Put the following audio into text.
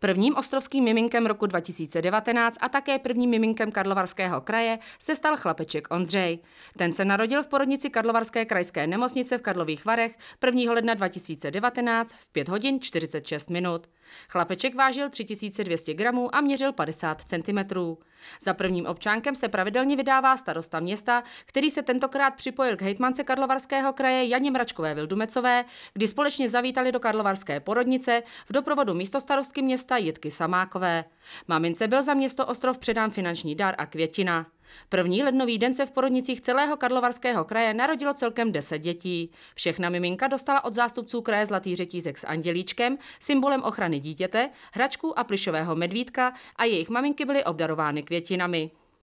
Prvním ostrovským miminkem roku 2019 a také prvním miminkem Karlovarského kraje se stal chlapeček Ondřej. Ten se narodil v porodnici Karlovarské krajské nemocnice v Karlových Varech 1. ledna 2019 v 5 hodin 46 minut. Chlapeček vážil 3200 gramů a měřil 50 centimetrů. Za prvním občánkem se pravidelně vydává starosta města, který se tentokrát připojil k hejtmance Karlovarského kraje Janě Mračkové Vildumecové, kdy společně zavítali do Karlovarské porodnice v doprovodu místostarostky města Jitky Samákové. Mamince byl za město Ostrov předán finanční dar a květina. První lednový den se v porodnicích celého Karlovarského kraje narodilo celkem 10 dětí. Všechna miminka dostala od zástupců kraje zlatý řetízek s andělíčkem, symbolem ochrany dítěte, hračku a plišového medvídka a jejich maminky byly obdarovány květinami.